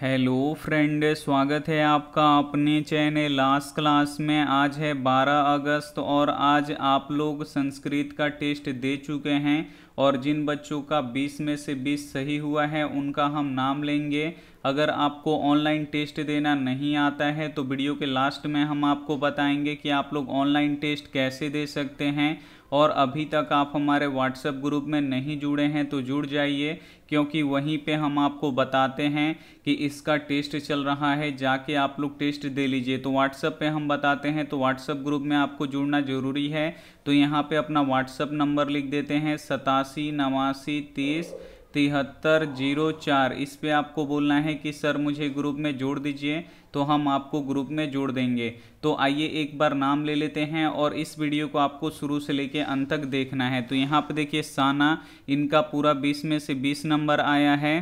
hello friend स्वागत है आपका अपने चैनल लास्ट क्लास में आज है 12 अगस्त और आज आप लोग संस्कृत का टेस्ट दे चुके हैं और जिन बच्चों का 20 में से 20 सही हुआ है उनका हम नाम लेंगे अगर आपको ऑनलाइन टेस्ट देना नहीं आता है तो वीडियो के लास्ट में हम आपको बताएंगे कि आप लोग ऑनलाइन टेस्ट कैसे दे सकते हैं और अभी तक आप हमारे व्हाट्सएप ग्रुप में नहीं जुड़े हैं तो जुड़ जाइए क्योंकि वहीं पे हम आपको बताते हैं कि इसका टेस्ट चल रहा है जाके आप लोग टेस्ट दे लीजिए तो व्हाट्सएप पे हम बताते हैं तो व्हाट्सएप ग्रुप में आपको जुड़ना ज़रूरी है तो यहाँ पे अपना व्हाट्सएप नंबर लिख देते हैं सता सतासी नवासी तीस तिहत्तर जीरो चार इस पे आपको बोलना है कि सर मुझे ग्रुप में जोड़ दीजिए तो हम आपको ग्रुप में जोड़ देंगे तो आइए एक बार नाम ले लेते हैं और इस वीडियो को आपको शुरू से लेके अंत तक देखना है तो यहाँ पे देखिए साना इनका पूरा बीस में से बीस नंबर आया है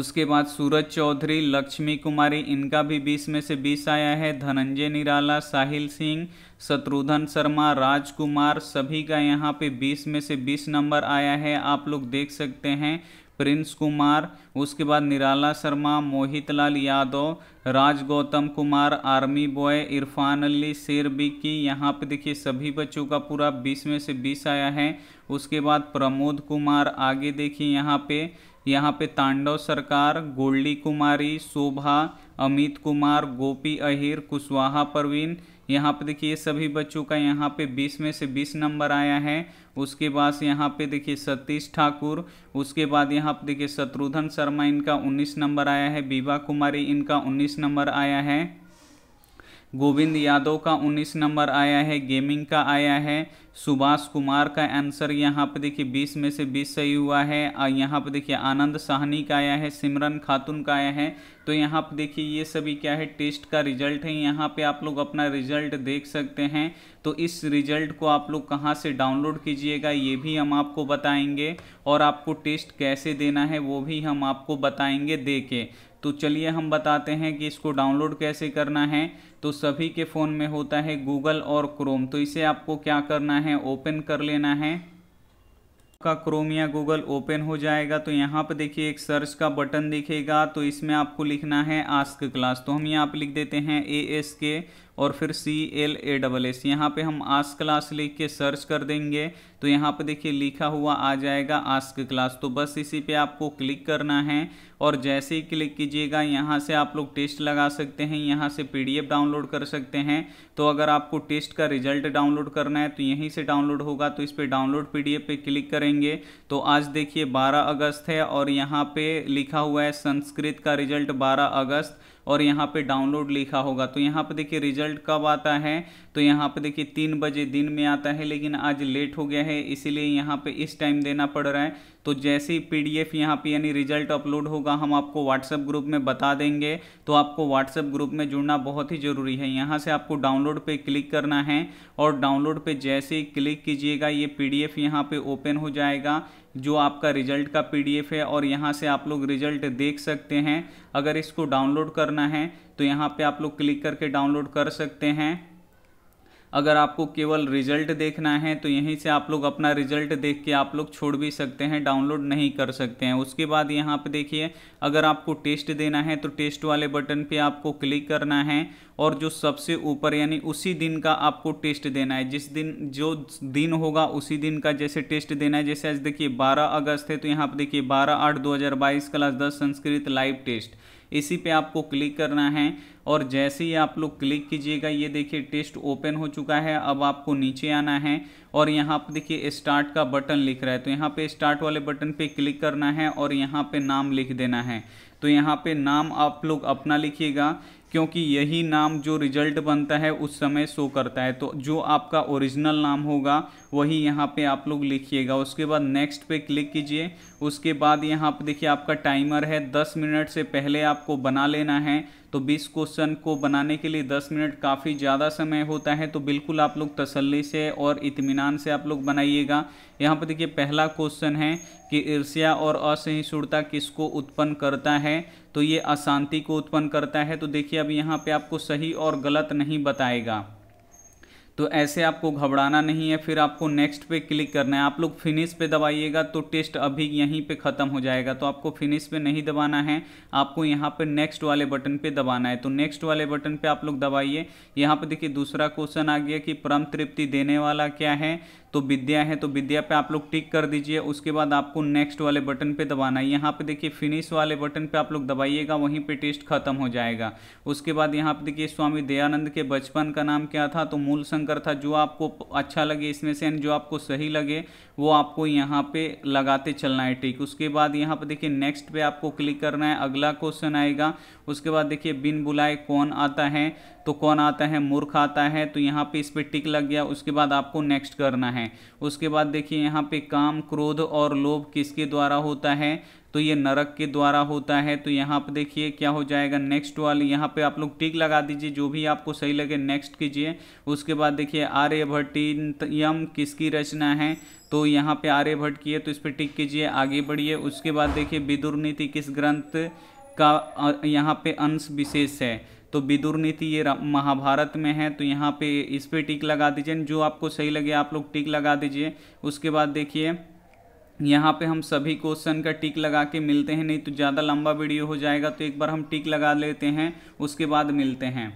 उसके बाद सूरज चौधरी लक्ष्मी कुमारी इनका भी बीस में से बीस आया है धनंजय निराला साहिल सिंह शत्रुघ्न शर्मा राजकुमार सभी का यहाँ पे 20 में से 20 नंबर आया है आप लोग देख सकते हैं प्रिंस कुमार उसके बाद निराला शर्मा मोहित लाल यादव राज गौतम कुमार आर्मी बॉय इरफान अली शेर बिक्की यहाँ पे देखिए सभी बच्चों का पूरा 20 में से 20 आया है उसके बाद प्रमोद कुमार आगे देखिए यहाँ पे यहाँ पे तांडव सरकार गोल्डी कुमारी शोभा अमित कुमार गोपी अहिर कुशवाहा परवीन यहाँ पे देखिए सभी बच्चों का यहाँ पे 20 में से 20 नंबर आया है उसके बाद यहाँ पे देखिए सतीश ठाकुर उसके बाद यहाँ पे देखिए शत्रुघ्न शर्मा इनका 19 नंबर आया है बीबा कुमारी इनका 19 नंबर आया है गोविंद यादव का 19 नंबर आया है गेमिंग का आया है सुभाष कुमार का आंसर यहाँ पर देखिए 20 में से 20 सही हुआ है और यहाँ पर देखिए आनंद साहनी का आया है सिमरन खातून का आया है तो यहाँ पर देखिए ये सभी क्या है टेस्ट का रिजल्ट है यहाँ पे आप लोग अपना रिजल्ट देख सकते हैं तो इस रिजल्ट को आप लोग कहाँ से डाउनलोड कीजिएगा ये भी हम आपको बताएंगे और आपको टेस्ट कैसे देना है वो भी हम आपको बताएंगे दे के तो चलिए हम बताते हैं कि इसको डाउनलोड कैसे करना है तो सभी के फ़ोन में होता है गूगल और क्रोम तो इसे आपको क्या करना है ओपन कर लेना है आपका क्रोम या गूगल ओपन हो जाएगा तो यहाँ पर देखिए एक सर्च का बटन दिखेगा तो इसमें आपको लिखना है आस्क क्लास तो हम यहाँ पर लिख देते हैं ए एस के और फिर C L A double S यहाँ पर हम आस्क क्लास लिख के सर्च कर देंगे तो यहाँ पर देखिए लिखा हुआ आ जाएगा आस्क क्लास तो बस इसी पे आपको क्लिक करना है और जैसे ही क्लिक कीजिएगा यहाँ से आप लोग टेस्ट लगा सकते हैं यहाँ से पीडीएफ डाउनलोड कर सकते हैं तो अगर आपको टेस्ट का रिजल्ट डाउनलोड करना है तो यहीं से डाउनलोड होगा तो इस पर डाउनलोड पी पे क्लिक करेंगे तो आज देखिए बारह अगस्त है और यहाँ पे लिखा हुआ है संस्कृत का रिजल्ट 12 अगस्त और यहाँ पे डाउनलोड लिखा होगा तो यहाँ पे देखिए रिजल्ट कब आता है तो यहाँ पे देखिए तीन बजे दिन में आता है लेकिन आज लेट हो गया है इसीलिए यहाँ पे इस टाइम देना पड़ रहा है तो जैसे ही पी डी एफ यहाँ पर यानी रिजल्ट अपलोड होगा हम आपको व्हाट्सएप ग्रुप में बता देंगे तो आपको व्हाट्सएप ग्रुप में जुड़ना बहुत ही ज़रूरी है यहाँ से आपको डाउनलोड पे क्लिक करना है और डाउनलोड पे जैसे ही क्लिक कीजिएगा ये पी डी एफ यहाँ पर ओपन हो जाएगा जो आपका रिजल्ट का पीडीएफ है और यहाँ से आप लोग रिजल्ट देख सकते हैं अगर इसको डाउनलोड करना है तो यहाँ पे आप लोग क्लिक करके डाउनलोड कर सकते हैं अगर आपको केवल रिजल्ट देखना है तो यहीं से आप लोग अपना रिजल्ट देख के आप लोग छोड़ भी सकते हैं डाउनलोड नहीं कर सकते हैं उसके बाद यहाँ पे देखिए अगर आपको टेस्ट देना है तो टेस्ट वाले बटन पे आपको क्लिक करना है और जो सबसे ऊपर यानी उसी दिन का आपको टेस्ट देना है जिस दिन जो दिन होगा उसी दिन का जैसे टेस्ट देना है जैसे आज देखिए बारह अगस्त है तो यहाँ पर देखिए बारह आठ दो क्लास दस संस्कृत लाइव टेस्ट इसी पे आपको क्लिक करना है और जैसे ही आप लोग क्लिक कीजिएगा ये देखिए टेस्ट ओपन हो चुका है अब आपको नीचे आना है और यहाँ पर देखिए स्टार्ट का बटन लिख रहा है तो यहाँ पे स्टार्ट वाले बटन पे क्लिक करना है और यहाँ पे नाम लिख देना है तो यहाँ पे नाम आप लोग अपना लिखिएगा क्योंकि यही नाम जो रिजल्ट बनता है उस समय शो करता है तो जो आपका ओरिजिनल नाम होगा वही यहाँ पे आप लोग लिखिएगा उसके बाद नेक्स्ट पे क्लिक कीजिए उसके बाद यहाँ पे देखिए आपका टाइमर है दस मिनट से पहले आपको बना लेना है तो 20 क्वेश्चन को बनाने के लिए 10 मिनट काफ़ी ज़्यादा समय होता है तो बिल्कुल आप लोग तसल्ली से और इतमान से आप लोग बनाइएगा यहाँ पर देखिए पहला क्वेश्चन है कि ईर्ष्या और असहिष्णुता किसको उत्पन्न करता है तो ये अशांति को उत्पन्न करता है तो देखिए अब यहाँ पे आपको सही और गलत नहीं बताएगा तो ऐसे आपको घबराना नहीं है फिर आपको नेक्स्ट पे क्लिक करना है आप लोग फिनिश पे दबाइएगा तो टेस्ट अभी यहीं पे ख़त्म हो जाएगा तो आपको फिनिश पे नहीं दबाना है आपको यहाँ पे नेक्स्ट वाले बटन पे दबाना है तो नेक्स्ट वाले बटन पे आप लोग दबाइए यहाँ पे देखिए दूसरा क्वेश्चन आ गया कि परम तृप्ति देने वाला क्या है तो विद्या है तो विद्या पे आप लोग टिक कर दीजिए उसके बाद आपको नेक्स्ट वाले बटन पे दबाना है यहाँ पे देखिए फिनिश वाले बटन पे आप लोग दबाइएगा वहीं पे टेस्ट खत्म हो जाएगा उसके बाद यहाँ पे देखिए स्वामी दयानंद के बचपन का नाम क्या था तो मूल संघ शंकर था जो आपको अच्छा लगे इसमें से एंड जो आपको सही लगे वो आपको यहाँ पे लगाते चलना है ठीक उसके बाद यहाँ पे देखिए नेक्स्ट पे आपको क्लिक करना है अगला क्वेश्चन आएगा उसके बाद देखिए बिन बुलाए कौन आता है तो कौन आता है मूर्ख आता है तो यहाँ पे इस पर टिक लग गया उसके बाद आपको नेक्स्ट करना है उसके बाद देखिए यहाँ पे काम क्रोध और लोभ किसके द्वारा होता है तो ये नरक के द्वारा होता है तो यहाँ पर देखिए क्या हो जाएगा नेक्स्ट वाली यहाँ पे आप लोग टिक लगा दीजिए जो भी आपको सही लगे नेक्स्ट कीजिए उसके बाद देखिए यम किसकी रचना है तो यहाँ पे आर्यभट्ट की है तो इस पर टिक कीजिए आगे बढ़िए उसके बाद देखिए विदुर नीति किस ग्रंथ का यहाँ पे अंश विशेष है तो विदुर नीति ये महाभारत में है तो यहाँ पे इस पर टिक लगा दीजिए जो आपको सही लगे आप लोग टिक लगा दीजिए उसके बाद देखिए यहाँ पे हम सभी क्वेश्चन का टिक लगा के मिलते हैं नहीं तो ज़्यादा लंबा वीडियो हो जाएगा तो एक बार हम टिक लगा लेते हैं उसके बाद मिलते हैं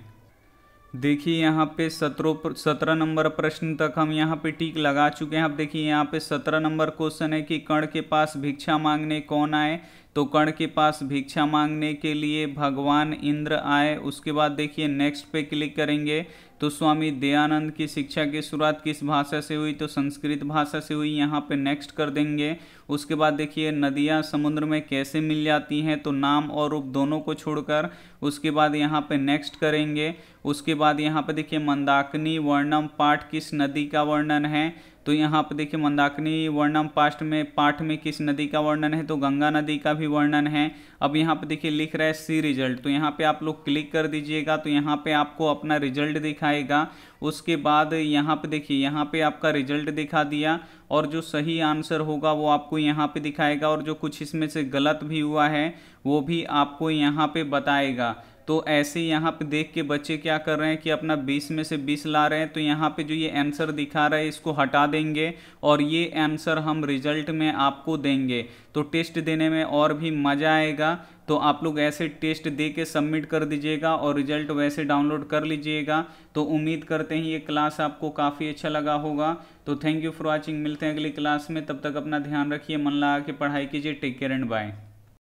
देखिए यहाँ पे सत्रह सत्रह नंबर प्रश्न तक हम यहाँ पे टिक लगा चुके हैं आप देखिए यहाँ पे सत्रह नंबर क्वेश्चन है कि कर्ण के पास भिक्षा मांगने कौन आए तो कर्ण के पास भिक्षा मांगने के लिए भगवान इंद्र आए उसके बाद देखिए नेक्स्ट पे क्लिक करेंगे तो स्वामी दयानंद की शिक्षा की शुरुआत किस भाषा से हुई तो संस्कृत भाषा से हुई यहाँ पे नेक्स्ट कर देंगे उसके बाद देखिए नदियाँ समुद्र में कैसे मिल जाती हैं तो नाम और रूप दोनों को छोड़कर उसके बाद यहाँ पे नेक्स्ट करेंगे उसके बाद यहाँ पे देखिए मंदाकिनी वर्णम पाठ किस नदी का वर्णन है तो यहाँ पर देखिए मंदाकिनी वर्णम पास्ट में पाठ में किस नदी का वर्णन है तो गंगा नदी का भी वर्णन है अब यहाँ पर देखिए लिख रहा है सी रिजल्ट तो यहाँ पे आप लोग क्लिक कर दीजिएगा तो यहाँ पे आपको अपना रिजल्ट दिखाएगा उसके बाद यहाँ पे देखिए यहाँ पे आपका रिजल्ट दिखा दिया और जो सही आंसर होगा वो आपको यहाँ पे दिखाएगा और जो कुछ इसमें से गलत भी हुआ है वो भी आपको यहाँ पे बताएगा तो ऐसे यहाँ पे देख के बच्चे क्या कर रहे हैं कि अपना 20 में से 20 ला रहे हैं तो यहाँ पे जो ये आंसर दिखा रहा है इसको हटा देंगे और ये आंसर हम रिजल्ट में आपको देंगे तो टेस्ट देने में और भी मज़ा आएगा तो आप लोग ऐसे टेस्ट दे के सबमिट कर दीजिएगा और रिजल्ट वैसे डाउनलोड कर लीजिएगा तो उम्मीद करते हैं ये क्लास आपको काफ़ी अच्छा लगा होगा तो थैंक यू फॉर वॉचिंग मिलते हैं अगली क्लास में तब तक अपना ध्यान रखिए मन लगा के पढ़ाई कीजिए टेक केयर एंड बाय